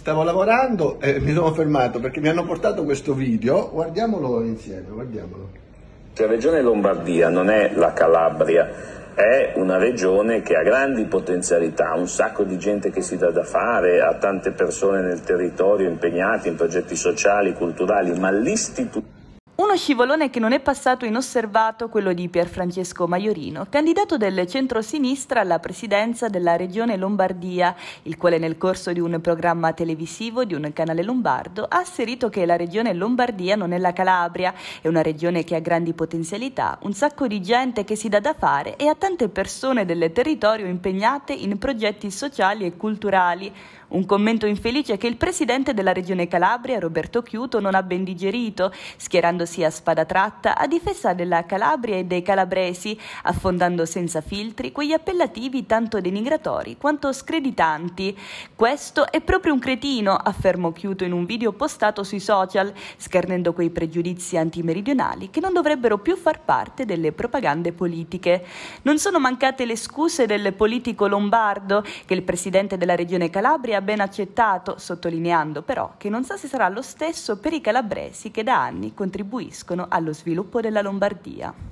stavo lavorando e mi sono fermato perché mi hanno portato questo video, guardiamolo insieme, guardiamolo. La regione Lombardia non è la Calabria, è una regione che ha grandi potenzialità, un sacco di gente che si dà da fare, ha tante persone nel territorio impegnate in progetti sociali, culturali, ma l'istituzione uno scivolone che non è passato inosservato, quello di Pierfrancesco Maiorino, candidato del centro-sinistra alla presidenza della regione Lombardia, il quale nel corso di un programma televisivo di un canale lombardo ha asserito che la regione Lombardia non è la Calabria, è una regione che ha grandi potenzialità, un sacco di gente che si dà da fare e ha tante persone del territorio impegnate in progetti sociali e culturali. Un commento infelice che il presidente della regione Calabria, Roberto Chiuto, non ha ben digerito, schierandosi a spada tratta a difesa della Calabria e dei calabresi, affondando senza filtri quegli appellativi tanto denigratori quanto screditanti. Questo è proprio un cretino, affermò Chiuto in un video postato sui social, schernendo quei pregiudizi antimeridionali che non dovrebbero più far parte delle propagande politiche. Non sono mancate le scuse del politico lombardo che il presidente della regione Calabria ha ben accettato, sottolineando però che non sa se sarà lo stesso per i calabresi che da anni contribuiscono allo sviluppo della Lombardia.